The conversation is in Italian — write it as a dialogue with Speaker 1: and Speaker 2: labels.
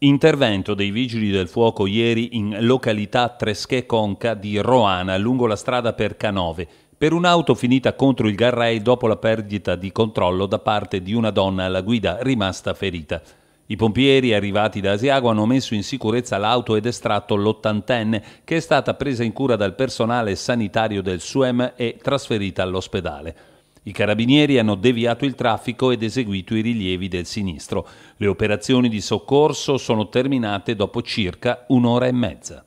Speaker 1: Intervento dei vigili del fuoco ieri in località Treschè Conca di Roana, lungo la strada per Canove, per un'auto finita contro il Garrei dopo la perdita di controllo da parte di una donna alla guida rimasta ferita. I pompieri arrivati da Asiago hanno messo in sicurezza l'auto ed estratto l'ottantenne, che è stata presa in cura dal personale sanitario del SUEM e trasferita all'ospedale. I carabinieri hanno deviato il traffico ed eseguito i rilievi del sinistro. Le operazioni di soccorso sono terminate dopo circa un'ora e mezza.